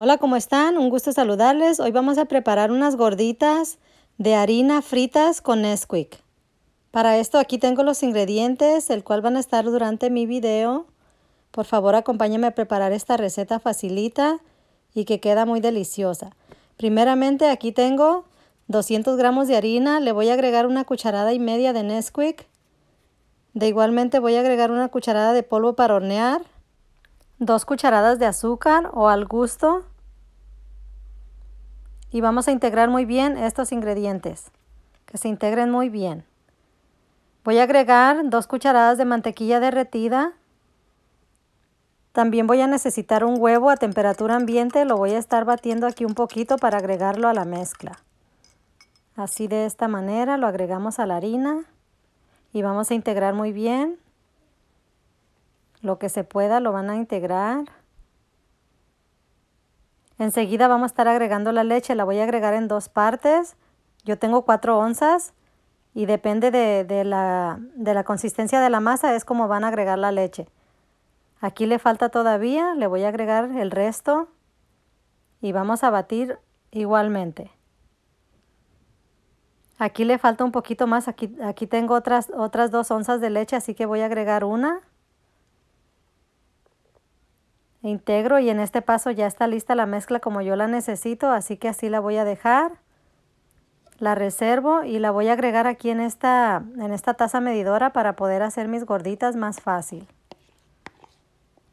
Hola, ¿cómo están? Un gusto saludarles. Hoy vamos a preparar unas gorditas de harina fritas con Nesquik. Para esto aquí tengo los ingredientes, el cual van a estar durante mi video. Por favor, acompáñenme a preparar esta receta facilita y que queda muy deliciosa. Primeramente aquí tengo 200 gramos de harina, le voy a agregar una cucharada y media de Nesquik. De igualmente voy a agregar una cucharada de polvo para hornear, dos cucharadas de azúcar o al gusto, y vamos a integrar muy bien estos ingredientes, que se integren muy bien. Voy a agregar dos cucharadas de mantequilla derretida. También voy a necesitar un huevo a temperatura ambiente, lo voy a estar batiendo aquí un poquito para agregarlo a la mezcla. Así de esta manera lo agregamos a la harina y vamos a integrar muy bien. Lo que se pueda lo van a integrar. Enseguida vamos a estar agregando la leche, la voy a agregar en dos partes. Yo tengo 4 onzas y depende de, la, consistencia de la masa es como van a agregar la leche. Aquí le falta todavía, le voy a agregar el resto y vamos a batir igualmente. Aquí le falta un poquito más, aquí, aquí tengo otras, otras dos onzas de leche, así que voy a agregar una integro y en este paso ya está lista la mezcla como yo la necesito, así que así la voy a dejar. La reservo y la voy a agregar aquí en esta, en esta taza medidora para poder hacer mis gorditas más fácil.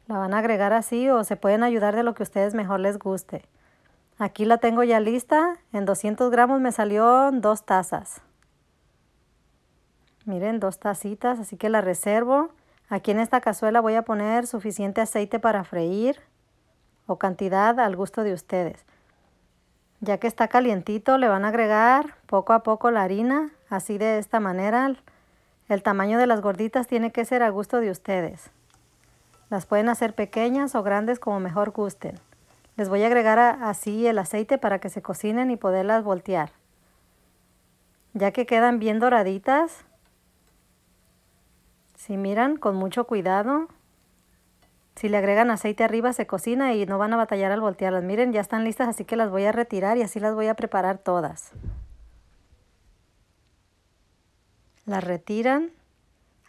La van a agregar así o se pueden ayudar de lo que ustedes mejor les guste. Aquí la tengo ya lista. En 200 gramos me salió dos tazas. Miren, dos tacitas, así que la reservo. Aquí en esta cazuela voy a poner suficiente aceite para freír o cantidad al gusto de ustedes. Ya que está calientito le van a agregar poco a poco la harina, así de esta manera. El tamaño de las gorditas tiene que ser a gusto de ustedes. Las pueden hacer pequeñas o grandes como mejor gusten. Les voy a agregar así el aceite para que se cocinen y poderlas voltear. Ya que quedan bien doraditas, si miran, con mucho cuidado. Si le agregan aceite arriba se cocina y no van a batallar al voltearlas. Miren, ya están listas, así que las voy a retirar y así las voy a preparar todas. Las retiran.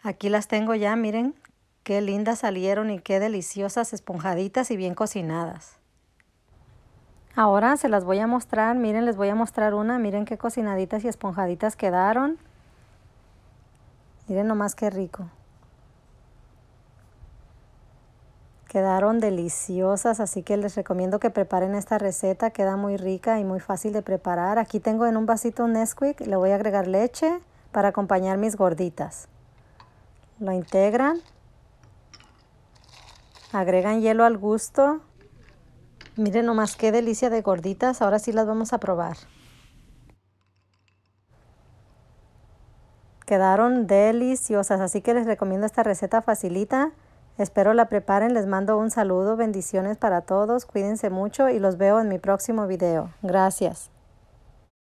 Aquí las tengo ya, miren qué lindas salieron y qué deliciosas, esponjaditas y bien cocinadas. Ahora se las voy a mostrar, miren, les voy a mostrar una, miren qué cocinaditas y esponjaditas quedaron. Miren nomás qué rico. Quedaron deliciosas, así que les recomiendo que preparen esta receta. Queda muy rica y muy fácil de preparar. Aquí tengo en un vasito un Nesquik. Le voy a agregar leche para acompañar mis gorditas. Lo integran. Agregan hielo al gusto. Miren nomás qué delicia de gorditas. Ahora sí las vamos a probar. Quedaron deliciosas, así que les recomiendo esta receta facilita. Espero la preparen, les mando un saludo, bendiciones para todos, cuídense mucho y los veo en mi próximo video. Gracias.